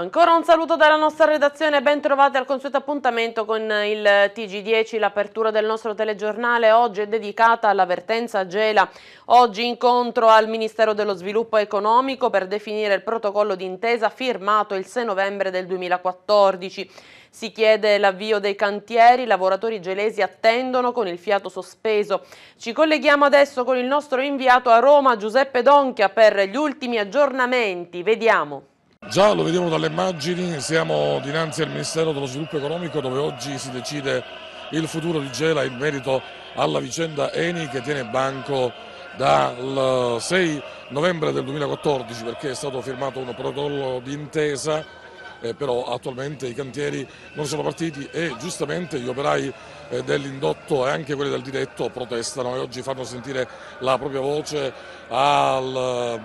Ancora un saluto dalla nostra redazione, ben trovati al consueto appuntamento con il TG10, l'apertura del nostro telegiornale oggi è dedicata all'avvertenza Gela. Oggi incontro al Ministero dello Sviluppo Economico per definire il protocollo d'intesa firmato il 6 novembre del 2014. Si chiede l'avvio dei cantieri, i lavoratori gelesi attendono con il fiato sospeso. Ci colleghiamo adesso con il nostro inviato a Roma Giuseppe Donchia per gli ultimi aggiornamenti, vediamo. Già lo vediamo dalle immagini, siamo dinanzi al Ministero dello Sviluppo Economico dove oggi si decide il futuro di Gela in merito alla vicenda Eni che tiene banco dal 6 novembre del 2014 perché è stato firmato un protocollo d'intesa eh, però attualmente i cantieri non sono partiti e giustamente gli operai eh, dell'indotto e anche quelli del diretto protestano e oggi fanno sentire la propria voce al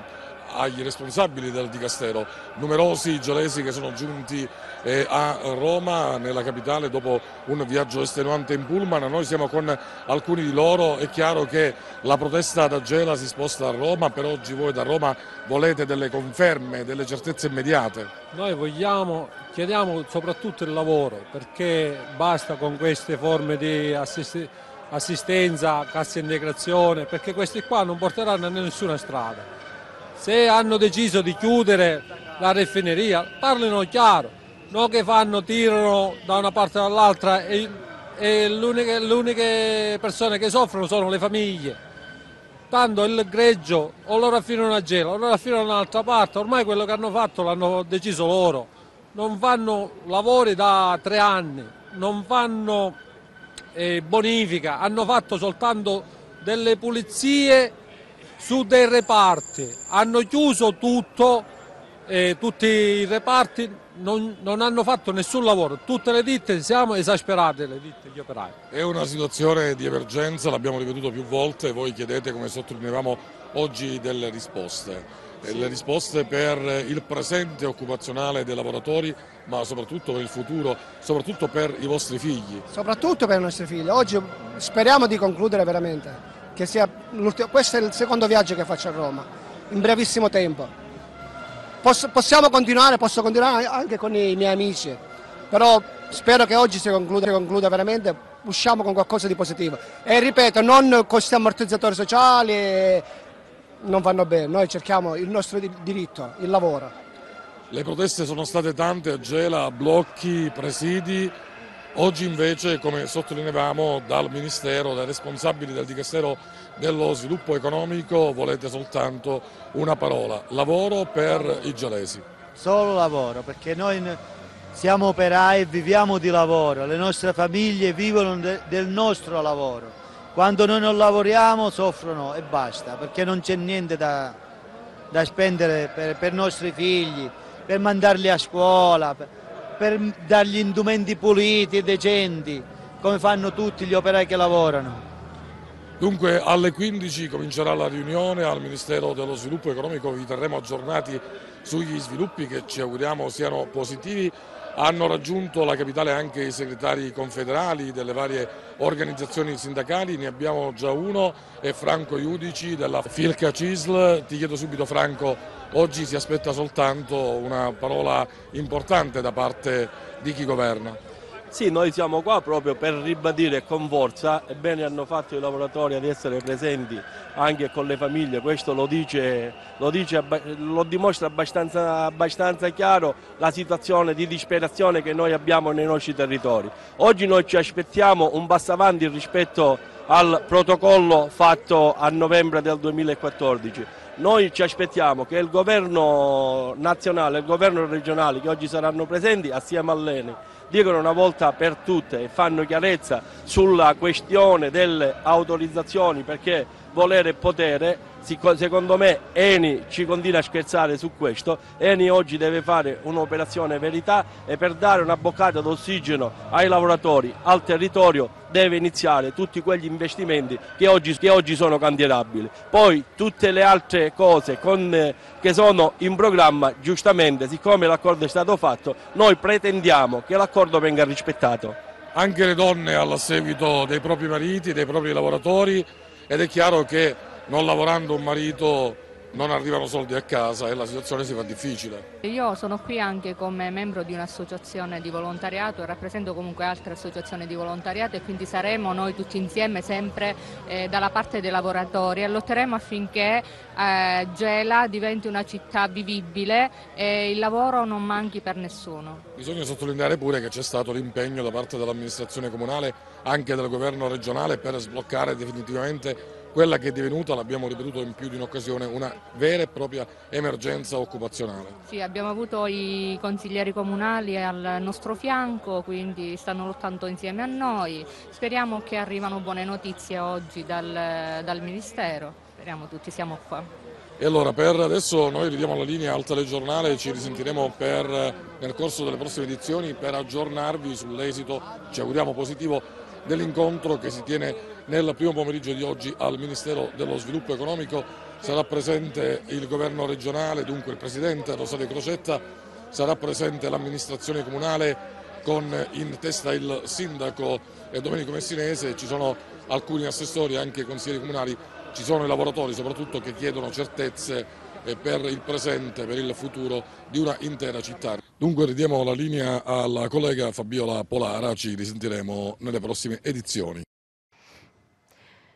agli responsabili del Dicastero, numerosi gelesi che sono giunti eh, a Roma, nella capitale, dopo un viaggio estenuante in pullman. Noi siamo con alcuni di loro, è chiaro che la protesta da Gela si sposta a Roma, per oggi voi da Roma volete delle conferme, delle certezze immediate. Noi vogliamo, chiediamo soprattutto il lavoro, perché basta con queste forme di assistenza, cassa integrazione, perché questi qua non porteranno a nessuna strada se hanno deciso di chiudere la raffineria parlino chiaro, non che fanno, tirano da una parte all'altra e, e le uniche persone che soffrono sono le famiglie. Tanto il greggio o lo raffinano a gela o lo raffinano da un'altra parte, ormai quello che hanno fatto l'hanno deciso loro. Non fanno lavori da tre anni, non fanno eh, bonifica, hanno fatto soltanto delle pulizie su dei reparti, hanno chiuso tutto, eh, tutti i reparti, non, non, hanno fatto nessun lavoro, tutte le ditte siamo esasperate, le ditte, gli operai. È una situazione di emergenza, l'abbiamo ripetuto più volte, voi chiedete come sottolineavamo oggi delle risposte. Le risposte per il presente occupazionale dei lavoratori ma soprattutto per il futuro, soprattutto per i vostri figli. Soprattutto per i nostri figli, oggi speriamo di concludere veramente questo è il secondo viaggio che faccio a Roma, in brevissimo tempo. Posso, possiamo continuare, posso continuare anche con i miei amici, però spero che oggi si concluda, si concluda veramente, usciamo con qualcosa di positivo. E ripeto, non questi ammortizzatori sociali non vanno bene, noi cerchiamo il nostro diritto, il lavoro. Le proteste sono state tante a Gela, a blocchi, presidi, Oggi invece, come sottolineavamo, dal Ministero, dai responsabili del Dicastero dello Sviluppo Economico volete soltanto una parola, lavoro per i gelesi. Solo lavoro, perché noi siamo operai e viviamo di lavoro, le nostre famiglie vivono de del nostro lavoro. Quando noi non lavoriamo soffrono e basta, perché non c'è niente da, da spendere per, i nostri figli, per mandarli a scuola. Per per dargli indumenti puliti e decenti, come fanno tutti gli operai che lavorano. Dunque alle 15 comincerà la riunione al Ministero dello Sviluppo Economico, vi terremo aggiornati sugli sviluppi che ci auguriamo siano positivi. Hanno raggiunto la capitale anche i segretari confederali delle varie organizzazioni sindacali, ne abbiamo già uno, è Franco Iudici della Filca Cisl. Ti chiedo subito Franco Oggi si aspetta soltanto una parola importante da parte di chi governa. Sì, noi siamo qua proprio per ribadire con forza e bene hanno fatto i lavoratori ad essere presenti anche con le famiglie, questo lo, dice, lo, dice, lo dimostra abbastanza, abbastanza, chiaro la situazione di disperazione che noi abbiamo nei nostri territori. Oggi noi ci aspettiamo un passo avanti rispetto al protocollo fatto a novembre del 2014. Noi ci aspettiamo che il governo nazionale il governo regionale che oggi saranno presenti assieme all'ENI dicono una volta per tutte e fanno chiarezza sulla questione delle autorizzazioni perché volere e potere secondo me Eni ci continua a scherzare su questo, Eni oggi deve fare un'operazione verità e per dare una boccata d'ossigeno ai lavoratori, al territorio deve iniziare tutti quegli investimenti che oggi, che oggi sono cantierabili. Poi tutte le altre cose con, eh, che sono in programma, giustamente, siccome l'accordo è stato fatto, noi pretendiamo che l'accordo venga rispettato. Anche le donne alla seguito dei propri mariti, dei propri lavoratori ed è chiaro che non lavorando un marito non arrivano soldi a casa e la situazione si fa difficile. Io sono qui anche come membro di un'associazione di volontariato e rappresento comunque altre associazioni di volontariato e quindi saremo noi tutti insieme sempre eh, dalla parte dei lavoratori e lotteremo affinché eh, Gela diventi una città vivibile e il lavoro non manchi per nessuno. Bisogna sottolineare pure che c'è stato l'impegno da parte dell'amministrazione comunale anche del governo regionale per sbloccare definitivamente quella che è divenuta, l'abbiamo ripetuto in più di un'occasione, una vera e propria emergenza occupazionale. Sì, abbiamo avuto i consiglieri comunali al nostro fianco, quindi stanno lottando insieme a noi. Speriamo che arrivano buone notizie oggi dal, dal Ministero. Speriamo tutti, siamo qua. E allora per adesso noi ridiamo la linea al telegiornale, ci risentiremo per, nel corso delle prossime edizioni per aggiornarvi sull'esito, ci auguriamo positivo, dell'incontro che si tiene nel primo pomeriggio di oggi al Ministero dello Sviluppo Economico. Sarà presente il governo regionale, dunque il Presidente Rosario Crocetta, sarà presente l'amministrazione comunale con in testa il sindaco Domenico Messinese, ci sono alcuni assessori, anche consiglieri comunali, ci sono i lavoratori soprattutto che chiedono certezze eh, per il presente, per il futuro di una intera città. Dunque ridiamo la linea alla collega Fabiola Polara, ci risentiremo nelle prossime edizioni.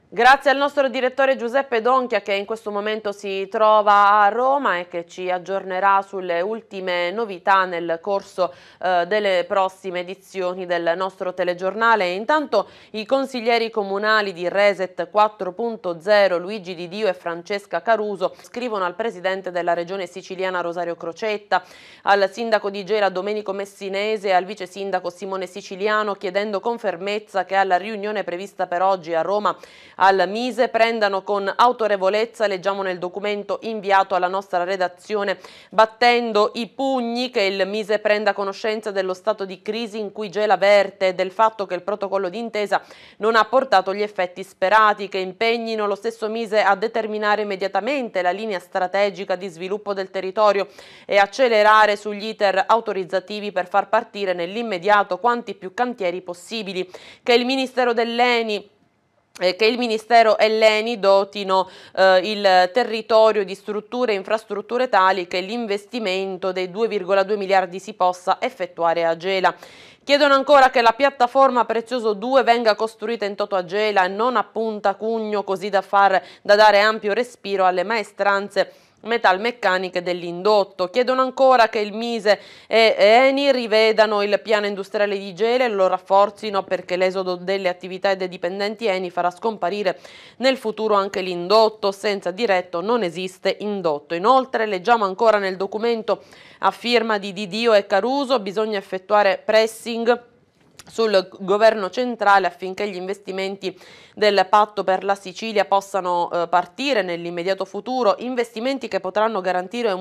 Grazie al nostro direttore Giuseppe Donchia che in questo momento si trova a Roma e che ci aggiornerà sulle ultime novità nel corso eh, delle prossime edizioni del nostro telegiornale. Intanto i consiglieri comunali di Reset 4.0 Luigi Di Dio e Francesca Caruso scrivono al presidente della regione siciliana Rosario Crocetta, al sindaco di Gera Domenico Messinese e al vice sindaco Simone Siciliano chiedendo con fermezza che alla riunione prevista per oggi a Roma al Mise prendano con autorevolezza, leggiamo nel documento inviato alla nostra redazione, battendo i pugni che il Mise prenda conoscenza dello stato di crisi in cui gela verte e del fatto che il protocollo d'intesa non ha portato gli effetti sperati, che impegnino lo stesso Mise a determinare immediatamente la linea strategica di sviluppo del territorio e accelerare sugli iter autorizzativi per far partire nell'immediato quanti più cantieri possibili, che il Ministero dell'Eni eh, che il Ministero e l'ENI dotino eh, il territorio di strutture e infrastrutture tali che l'investimento dei 2,2 miliardi si possa effettuare a Gela. Chiedono ancora che la piattaforma Prezioso 2 venga costruita in toto a Gela e non a Punta Cugno così da, far, da dare ampio respiro alle maestranze metalmeccaniche dell'indotto. Chiedono ancora che il Mise e Eni rivedano il piano industriale di Gela e lo rafforzino perché l'esodo delle attività e dei dipendenti Eni farà scomparire nel futuro anche l'indotto. Senza diretto non esiste indotto. Inoltre leggiamo ancora nel documento a firma di Didio e Caruso bisogna effettuare pressing sul governo centrale affinché gli investimenti del patto per la Sicilia possano eh, partire nell'immediato futuro, investimenti che potranno garantire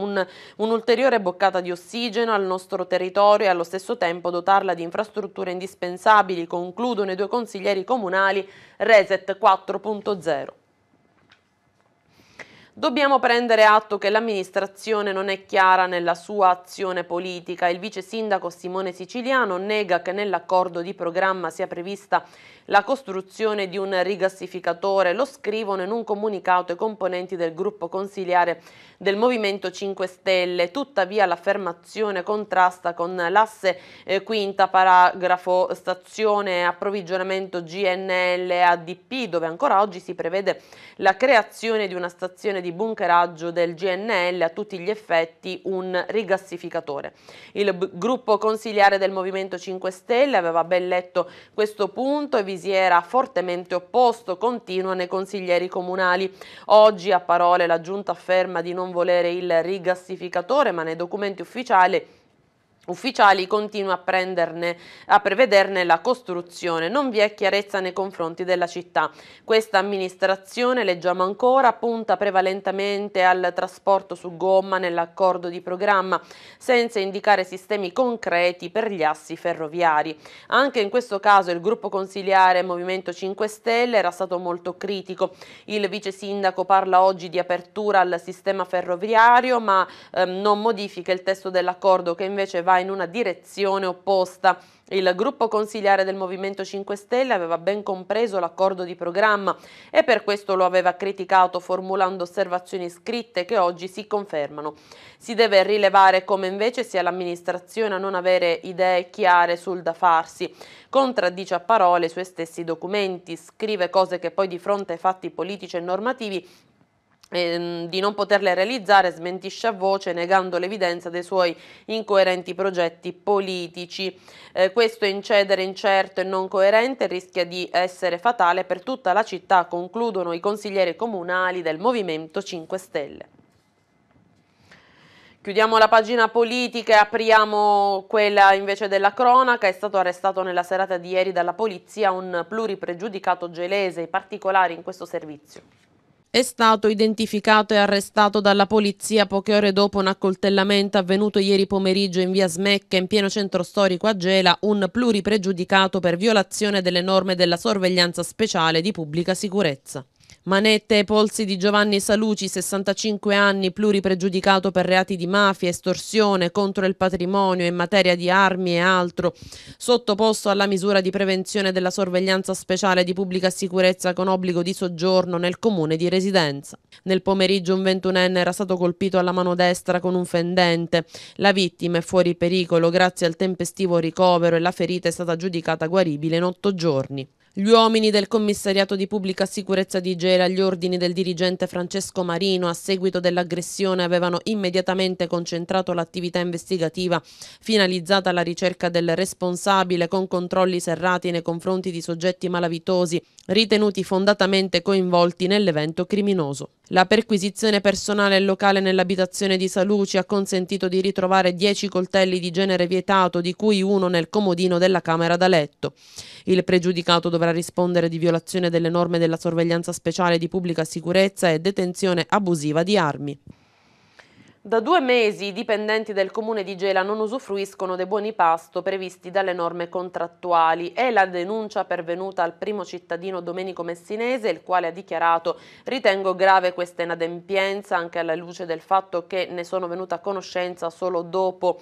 un'ulteriore un boccata di ossigeno al nostro territorio e allo stesso tempo dotarla di infrastrutture indispensabili, concludono i due consiglieri comunali Reset 4.0. Dobbiamo prendere atto che l'amministrazione non è chiara nella sua azione politica. Il vice sindaco Simone Siciliano nega che nell'accordo di programma sia prevista la costruzione di un rigassificatore. Lo scrivono in un comunicato i componenti del gruppo consiliare del Movimento 5 Stelle. Tuttavia l'affermazione contrasta con l'asse eh, quinta paragrafo stazione approvvigionamento GNL ADP dove ancora oggi si prevede la creazione di una stazione di di bunkeraggio del GNL a tutti gli effetti un rigassificatore. Il gruppo consigliare del Movimento 5 Stelle aveva ben letto questo punto e vi si era fortemente opposto, continuano i consiglieri comunali. Oggi a parole la Giunta afferma di non volere il rigassificatore ma nei documenti ufficiali ufficiali continua a, prenderne, a prevederne la costruzione. Non vi è chiarezza nei confronti della città. Questa amministrazione, leggiamo ancora, punta prevalentemente al trasporto su gomma nell'accordo di programma, senza indicare sistemi concreti per gli assi ferroviari. Anche in questo caso il gruppo consiliare Movimento 5 Stelle era stato molto critico. Il vice sindaco parla oggi di apertura al sistema ferroviario, ma ehm, non modifica il testo dell'accordo che invece va in una direzione opposta. Il gruppo consigliare del Movimento 5 Stelle aveva ben compreso l'accordo di programma e per questo lo aveva criticato formulando osservazioni scritte che oggi si confermano. Si deve rilevare come invece sia l'amministrazione a non avere idee chiare sul da farsi. Contraddice a parole i suoi stessi documenti, scrive cose che poi di fronte ai fatti politici e normativi Ehm, di non poterle realizzare smentisce a voce negando l'evidenza dei suoi incoerenti progetti politici. Eh, questo incedere incerto e non coerente rischia di essere fatale per tutta la città, concludono i consiglieri comunali del Movimento 5 Stelle. Chiudiamo la pagina politica e apriamo quella invece della cronaca. È stato arrestato nella serata di ieri dalla polizia un pluripregiudicato gelese, i particolari in questo servizio è stato identificato e arrestato dalla polizia poche ore dopo un accoltellamento avvenuto ieri pomeriggio in via Smecca in pieno centro storico a Gela un pluripregiudicato per violazione delle norme della sorveglianza speciale di pubblica sicurezza. Manette ai polsi di Giovanni Saluci, 65 anni, pluripregiudicato per reati di mafia, estorsione contro il patrimonio in materia di armi e altro, sottoposto alla misura di prevenzione della sorveglianza speciale di pubblica sicurezza con obbligo di soggiorno nel comune di residenza. Nel pomeriggio un ventunenne era stato colpito alla mano destra con un fendente. La vittima è fuori pericolo grazie al tempestivo ricovero e la ferita è stata giudicata guaribile in otto giorni. Gli uomini del commissariato di pubblica sicurezza di Gera agli ordini del dirigente Francesco Marino a seguito dell'aggressione avevano immediatamente concentrato l'attività investigativa finalizzata alla ricerca del responsabile con controlli serrati nei confronti di soggetti malavitosi ritenuti fondatamente coinvolti nell'evento criminoso. La perquisizione personale e locale nell'abitazione di Saluci ha consentito di ritrovare dieci coltelli di genere vietato di cui uno nel comodino della camera da letto. Il pregiudicato dovrà dovrà rispondere di violazione delle norme della sorveglianza speciale di pubblica sicurezza e detenzione abusiva di armi. Da due mesi i dipendenti del comune di Gela non usufruiscono dei buoni pasto previsti dalle norme contrattuali. È la denuncia pervenuta al primo cittadino Domenico Messinese, il quale ha dichiarato ritengo grave questa inadempienza anche alla luce del fatto che ne sono venuta a conoscenza solo dopo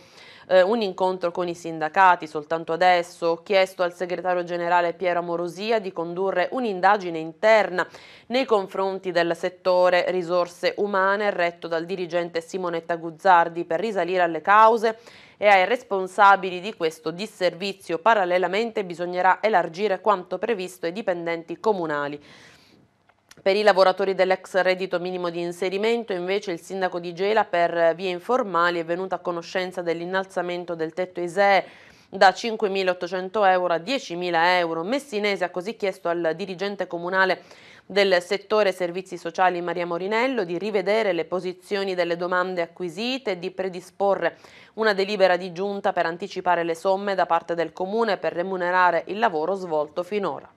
eh, un incontro con i sindacati soltanto adesso, ho chiesto al segretario generale Piero Morosia di condurre un'indagine interna nei confronti del settore risorse umane retto dal dirigente Simonetta Guzzardi per risalire alle cause e ai responsabili di questo disservizio. Parallelamente bisognerà elargire quanto previsto ai dipendenti comunali. Per i lavoratori dell'ex reddito minimo di inserimento invece il sindaco di Gela per vie informali è venuto a conoscenza dell'innalzamento del tetto ISEE da 5.800 euro a 10.000 euro. Messinese ha così chiesto al dirigente comunale del settore servizi sociali Maria Morinello di rivedere le posizioni delle domande acquisite e di predisporre una delibera di giunta per anticipare le somme da parte del comune per remunerare il lavoro svolto finora.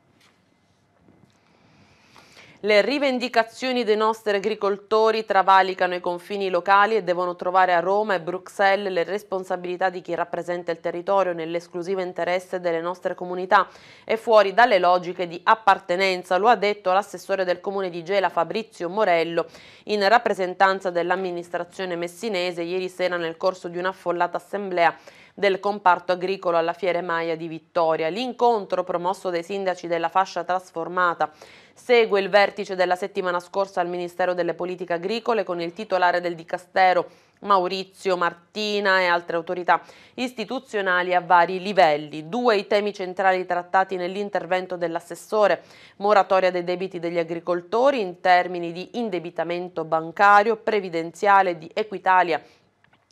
Le rivendicazioni dei nostri agricoltori travalicano i confini locali e devono trovare a Roma e Bruxelles le responsabilità di chi rappresenta il territorio nell'esclusivo interesse delle nostre comunità e fuori dalle logiche di appartenenza, lo ha detto l'assessore del comune di Gela Fabrizio Morello in rappresentanza dell'amministrazione messinese ieri sera nel corso di un'affollata assemblea del comparto agricolo alla Fiere Maia di Vittoria. L'incontro promosso dai sindaci della fascia trasformata Segue il vertice della settimana scorsa al Ministero delle Politiche Agricole con il titolare del Dicastero Maurizio Martina e altre autorità istituzionali a vari livelli. Due i temi centrali trattati nell'intervento dell'assessore, moratoria dei debiti degli agricoltori in termini di indebitamento bancario, previdenziale di Equitalia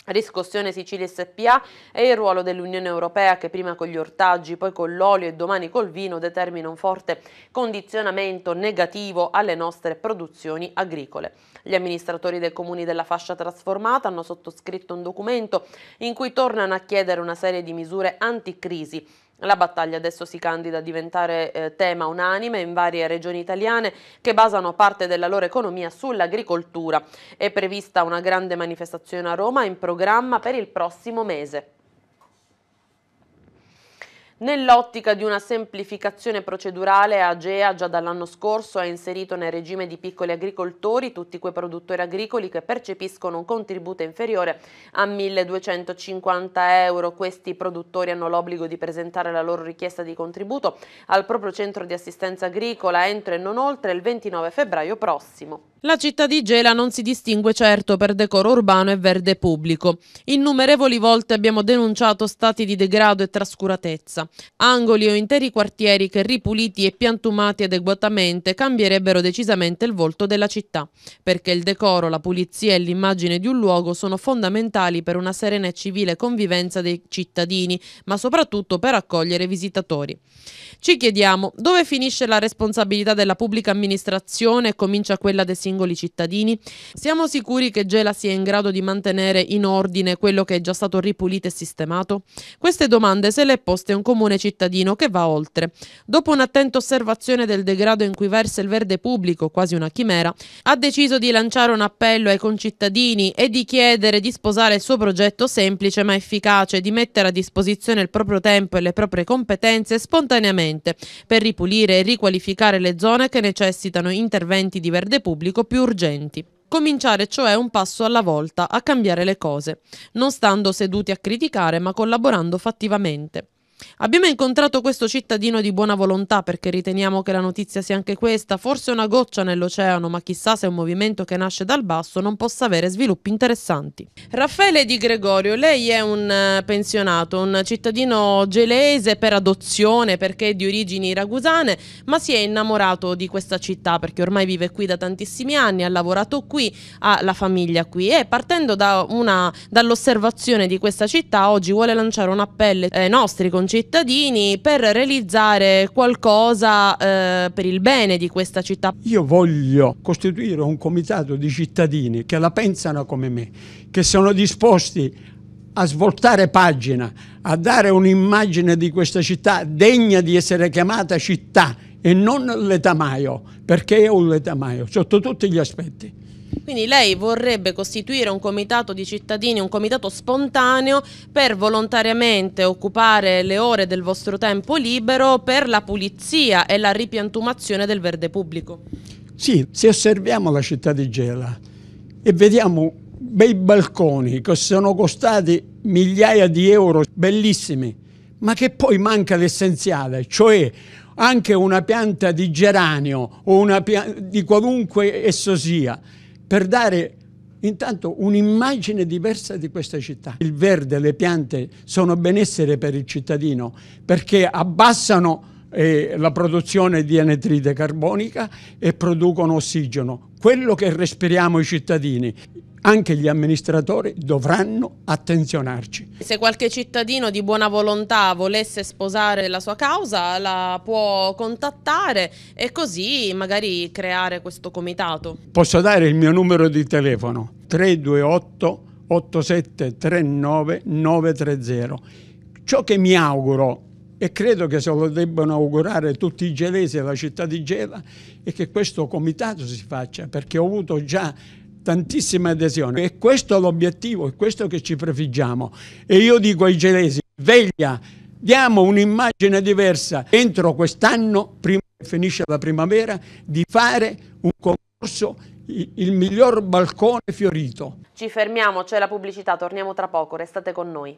Riscossione Sicilia SPA e il ruolo dell'Unione Europea che prima con gli ortaggi, poi con l'olio e domani col vino determina un forte condizionamento negativo alle nostre produzioni agricole. Gli amministratori dei comuni della fascia trasformata hanno sottoscritto un documento in cui tornano a chiedere una serie di misure anticrisi la battaglia adesso si candida a diventare eh, tema unanime in varie regioni italiane che basano parte della loro economia sull'agricoltura. È prevista una grande manifestazione a Roma in programma per il prossimo mese. Nell'ottica di una semplificazione procedurale, Agea già dall'anno scorso ha inserito nel regime di piccoli agricoltori tutti quei produttori agricoli che percepiscono un contributo inferiore a 1.250 euro. Questi produttori hanno l'obbligo di presentare la loro richiesta di contributo al proprio centro di assistenza agricola entro e non oltre il 29 febbraio prossimo. La città di Gela non si distingue certo per decoro urbano e verde pubblico. Innumerevoli volte abbiamo denunciato stati di degrado e trascuratezza, angoli o interi quartieri che ripuliti e piantumati adeguatamente cambierebbero decisamente il volto della città, perché il decoro, la pulizia e l'immagine di un luogo sono fondamentali per una serena e civile convivenza dei cittadini, ma soprattutto per accogliere visitatori. Ci chiediamo dove finisce la responsabilità della pubblica amministrazione e comincia quella dei singoli singoli cittadini? Siamo sicuri che Gela sia in grado di mantenere in ordine quello che è già stato ripulito e sistemato? Queste domande se le è poste un comune cittadino che va oltre. Dopo un'attenta osservazione del degrado in cui versa il verde pubblico, quasi una chimera, ha deciso di lanciare un appello ai concittadini e di chiedere di sposare il suo progetto semplice ma efficace di mettere a disposizione il proprio tempo e le proprie competenze spontaneamente per ripulire e riqualificare le zone che necessitano interventi di verde pubblico più urgenti cominciare cioè un passo alla volta a cambiare le cose, non stando seduti a criticare ma collaborando fattivamente. Abbiamo incontrato questo cittadino di buona volontà perché riteniamo che la notizia sia anche questa, forse una goccia nell'oceano, ma chissà se un movimento che nasce dal basso non possa avere sviluppi interessanti. Raffaele Di Gregorio, lei è un eh, pensionato, un cittadino gelese per adozione perché è di origini ragusane, ma si è innamorato di questa città perché ormai vive qui da tantissimi anni, ha lavorato qui, ha la famiglia qui e partendo da dall'osservazione di questa città oggi vuole lanciare un appello ai eh, nostri consiglieri concittadini per realizzare qualcosa eh, per il bene di questa città. Io voglio costituire un comitato di cittadini che la pensano come me, che sono disposti a svoltare pagina, a dare un'immagine di questa città degna di essere chiamata città e non letamaio, perché è un letamaio sotto tutti gli aspetti. Quindi lei vorrebbe costituire un comitato di cittadini, un comitato spontaneo per volontariamente occupare le ore del vostro tempo libero per la pulizia e la ripiantumazione del verde pubblico. Sì, se osserviamo la città di Gela e vediamo bei balconi che sono costati migliaia di euro, bellissimi, ma che poi manca l'essenziale, cioè anche una pianta di geranio o una pianta di qualunque esso sia, per dare intanto un'immagine diversa di questa città. Il verde, le piante sono benessere per il cittadino perché abbassano eh, la produzione di anidride carbonica e producono ossigeno, quello che respiriamo i cittadini anche gli amministratori dovranno attenzionarci. Se qualche cittadino di buona volontà volesse sposare la sua causa la può contattare e così magari creare questo comitato. Posso dare il mio numero di telefono 328 8739 930. Ciò che mi auguro e credo che se lo debbano augurare tutti i gelesi e la città di Gela è che questo comitato si faccia perché ho avuto già tantissima adesione. e questo è l'obiettivo, è questo che ci prefiggiamo e io dico ai gelesi, veglia, diamo un'immagine diversa entro quest'anno, prima che finisce la primavera, di fare un concorso il miglior balcone fiorito. Ci fermiamo, c'è la pubblicità, torniamo tra poco, restate con noi.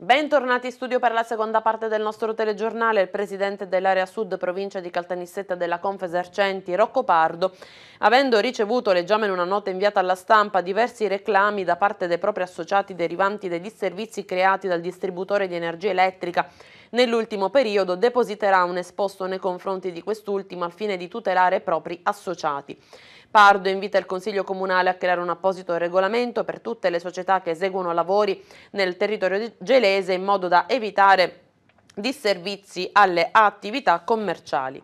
Bentornati in studio per la seconda parte del nostro telegiornale. Il presidente dell'area sud provincia di Caltanissetta della Confesercenti, Rocco Pardo, avendo ricevuto, leggiamo in una nota inviata alla stampa, diversi reclami da parte dei propri associati derivanti dai disservizi creati dal distributore di energia elettrica nell'ultimo periodo, depositerà un esposto nei confronti di quest'ultimo al fine di tutelare i propri associati. Pardo invita il Consiglio Comunale a creare un apposito regolamento per tutte le società che eseguono lavori nel territorio gelese in modo da evitare disservizi alle attività commerciali.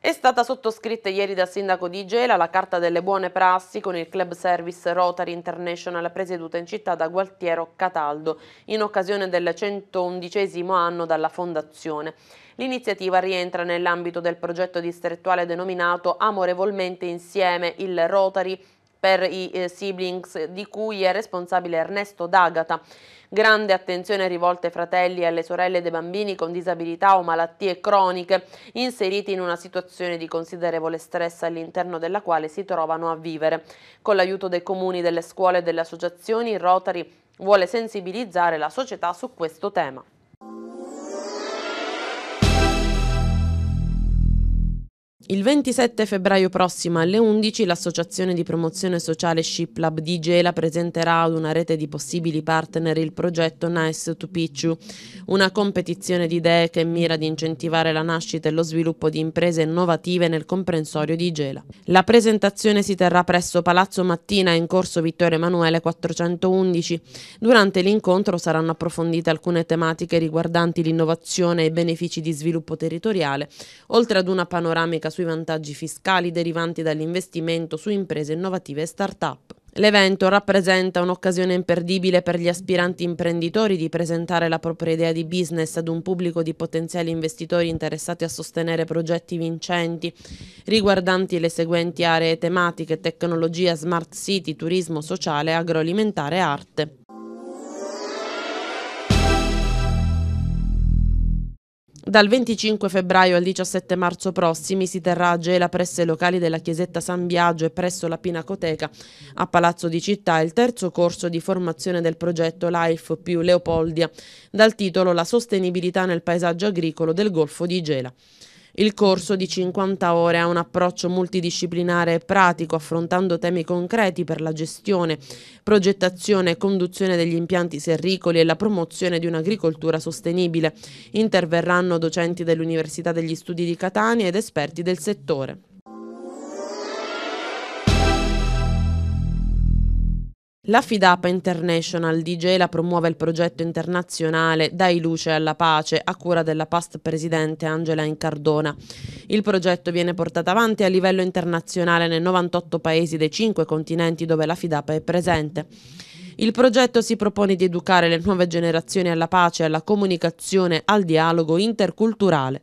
È stata sottoscritta ieri dal sindaco di Gela la Carta delle Buone Prassi con il Club Service Rotary International presieduta in città da Gualtiero Cataldo in occasione del 111 anno dalla fondazione. L'iniziativa rientra nell'ambito del progetto distrettuale denominato Amorevolmente Insieme, il Rotary per i eh, siblings di cui è responsabile Ernesto D'Agata. Grande attenzione rivolta ai fratelli e alle sorelle dei bambini con disabilità o malattie croniche, inseriti in una situazione di considerevole stress all'interno della quale si trovano a vivere. Con l'aiuto dei comuni, delle scuole e delle associazioni, Rotary vuole sensibilizzare la società su questo tema. Il 27 febbraio prossimo alle 11 l'Associazione di promozione sociale ShipLab di Gela presenterà ad una rete di possibili partner il progetto Nice to Picchu, una competizione di idee che mira ad incentivare la nascita e lo sviluppo di imprese innovative nel comprensorio di Gela. La presentazione si terrà presso Palazzo Mattina in corso Vittorio Emanuele 411. Durante l'incontro saranno approfondite alcune tematiche riguardanti l'innovazione e i benefici di sviluppo territoriale, oltre ad una panoramica sui vantaggi fiscali derivanti dall'investimento su imprese innovative e start-up. L'evento rappresenta un'occasione imperdibile per gli aspiranti imprenditori di presentare la propria idea di business ad un pubblico di potenziali investitori interessati a sostenere progetti vincenti riguardanti le seguenti aree tematiche, tecnologia, smart city, turismo sociale, agroalimentare e arte. Dal 25 febbraio al 17 marzo prossimi si terrà a Gela presso i locali della Chiesetta San Biagio e presso la Pinacoteca a Palazzo di Città il terzo corso di formazione del progetto Life più Leopoldia dal titolo La sostenibilità nel paesaggio agricolo del Golfo di Gela. Il corso di 50 ore ha un approccio multidisciplinare e pratico, affrontando temi concreti per la gestione, progettazione e conduzione degli impianti serricoli e la promozione di un'agricoltura sostenibile. Interverranno docenti dell'Università degli Studi di Catania ed esperti del settore. La Fidapa International di Gela promuove il progetto internazionale Dai luce alla pace a cura della past presidente Angela Incardona. Il progetto viene portato avanti a livello internazionale nei 98 paesi dei 5 continenti dove la Fidapa è presente. Il progetto si propone di educare le nuove generazioni alla pace, alla comunicazione, al dialogo interculturale.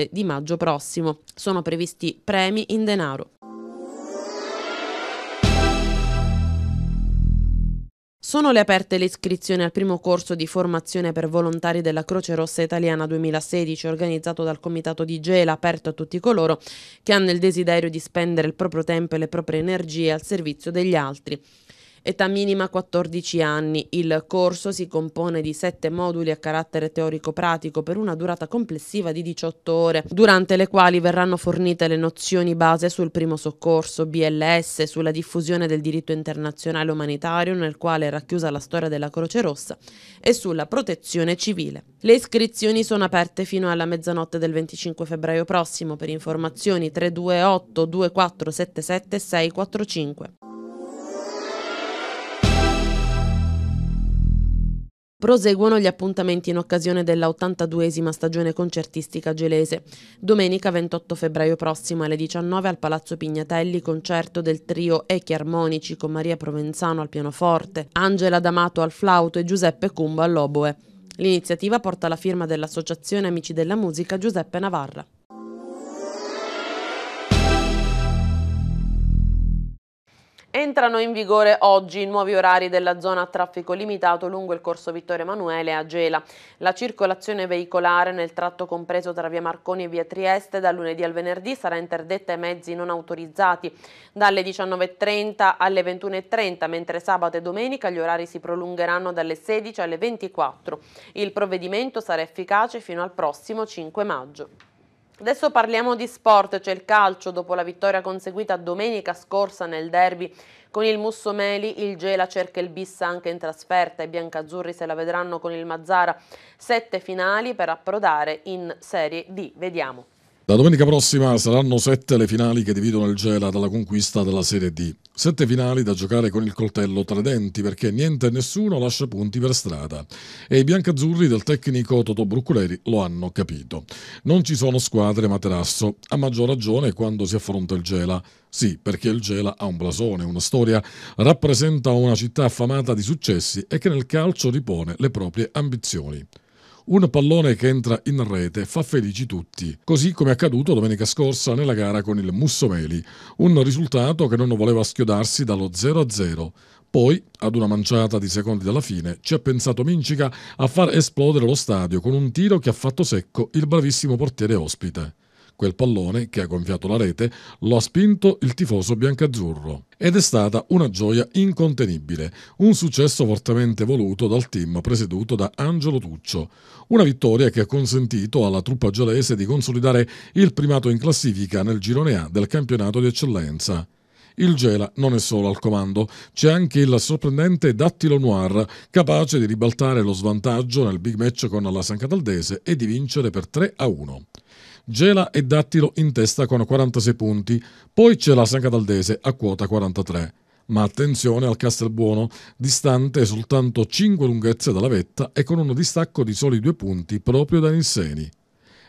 frode di maggio prossimo. Sono previsti premi in denaro. Sono le aperte le iscrizioni al primo corso di formazione per volontari della Croce Rossa Italiana 2016 organizzato dal Comitato di Gela, aperto a tutti coloro che hanno il desiderio di spendere il proprio tempo e le proprie energie al servizio degli altri età minima 14 anni. Il corso si compone di sette moduli a carattere teorico-pratico per una durata complessiva di 18 ore, durante le quali verranno fornite le nozioni base sul primo soccorso, BLS, sulla diffusione del diritto internazionale umanitario nel quale è racchiusa la storia della Croce Rossa e sulla protezione civile. Le iscrizioni sono aperte fino alla mezzanotte del 25 febbraio prossimo per informazioni 328 2477 645. Proseguono gli appuntamenti in occasione della 82esima stagione concertistica gelese. Domenica 28 febbraio prossimo alle 19 al Palazzo Pignatelli concerto del trio Echi Armonici con Maria Provenzano al pianoforte, Angela D'Amato al flauto e Giuseppe Cumba all'oboe. L'iniziativa porta la firma dell'Associazione Amici della Musica Giuseppe Navarra. Entrano in vigore oggi i nuovi orari della zona a traffico limitato lungo il corso Vittorio Emanuele a Gela. La circolazione veicolare nel tratto compreso tra via Marconi e via Trieste da lunedì al venerdì sarà interdetta ai mezzi non autorizzati dalle 19.30 alle 21.30, mentre sabato e domenica gli orari si prolungheranno dalle 16 alle 24. Il provvedimento sarà efficace fino al prossimo 5 maggio. Adesso parliamo di sport, c'è il calcio dopo la vittoria conseguita domenica scorsa nel derby con il Mussomeli, il Gela cerca il bis anche in trasferta, i biancazzurri se la vedranno con il Mazzara, sette finali per approdare in Serie D. Vediamo. Da domenica prossima saranno sette le finali che dividono il Gela dalla conquista della Serie D. Sette finali da giocare con il coltello tra i denti perché niente e nessuno lascia punti per strada. E i biancazzurri del tecnico Toto Brucculeri lo hanno capito. Non ci sono squadre materasso, a maggior ragione quando si affronta il Gela. Sì, perché il Gela ha un blasone, una storia, rappresenta una città affamata di successi e che nel calcio ripone le proprie ambizioni. Un pallone che entra in rete fa felici tutti, così come è accaduto domenica scorsa nella gara con il Mussomeli, un risultato che non voleva schiodarsi dallo 0-0. Poi, ad una manciata di secondi dalla fine, ci ha pensato Mincica a far esplodere lo stadio con un tiro che ha fatto secco il bravissimo portiere ospite. Quel pallone, che ha gonfiato la rete, lo ha spinto il tifoso biancazzurro. Ed è stata una gioia incontenibile, un successo fortemente voluto dal team presieduto da Angelo Tuccio. Una vittoria che ha consentito alla truppa gialese di consolidare il primato in classifica nel girone A del campionato di eccellenza. Il Gela non è solo al comando, c'è anche il sorprendente Dattilo Noir, capace di ribaltare lo svantaggio nel big match con la San Cataldese e di vincere per 3 a 1. Gela e Dattilo in testa con 46 punti, poi c'è la San Cataldese a quota 43. Ma attenzione al Castelbuono, distante soltanto 5 lunghezze dalla vetta e con uno distacco di soli 2 punti proprio da Nisseni.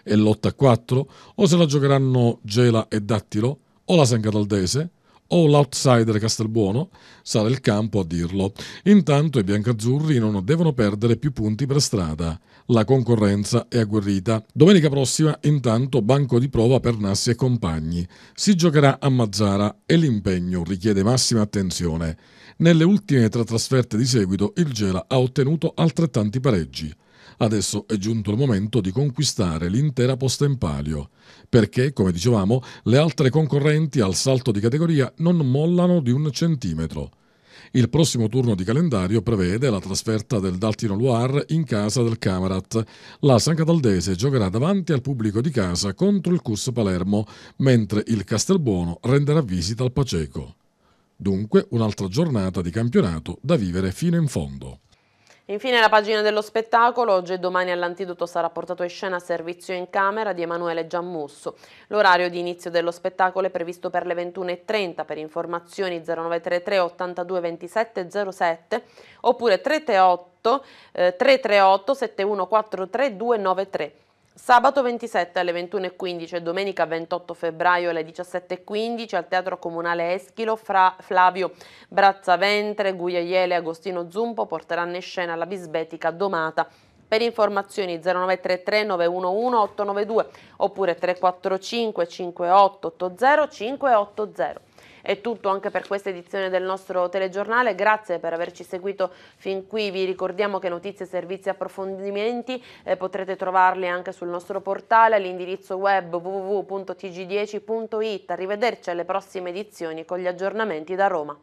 E lotta a 4 o se la giocheranno Gela e Dattilo o la San Cataldese o l'outsider Castelbuono sarà il campo a dirlo. Intanto i biancazzurri non devono perdere più punti per strada. La concorrenza è agguerrita. Domenica prossima, intanto, banco di prova per Nassi e compagni. Si giocherà a Mazzara e l'impegno richiede massima attenzione. Nelle ultime tre trasferte di seguito, il Gela ha ottenuto altrettanti pareggi. Adesso è giunto il momento di conquistare l'intera posta in palio, perché, come dicevamo, le altre concorrenti al salto di categoria non mollano di un centimetro. Il prossimo turno di calendario prevede la trasferta del Daltino Loire in casa del Camarat. La San Cataldese giocherà davanti al pubblico di casa contro il Cus Palermo, mentre il Castelbuono renderà visita al Paceco. Dunque un'altra giornata di campionato da vivere fino in fondo. Infine la pagina dello spettacolo, oggi e domani all'antidoto sarà portato in scena Servizio in Camera di Emanuele Giammusso. L'orario di inizio dello spettacolo è previsto per le 21.30, per informazioni 0933 82 27 07 oppure 338 338 7143 293. Sabato 27 alle 21.15 e domenica 28 febbraio alle 17.15 al Teatro Comunale Eschilo fra Flavio Brazzavente, Guglielmo e Agostino Zumpo porteranno in scena la bisbetica domata. Per informazioni 0933 911 892 oppure 345 5880 580 è tutto anche per questa edizione del nostro telegiornale. Grazie per averci seguito fin qui. Vi ricordiamo che notizie, servizi e approfondimenti eh, potrete trovarli anche sul nostro portale all'indirizzo web www.tg10.it. Arrivederci alle prossime edizioni con gli aggiornamenti da Roma.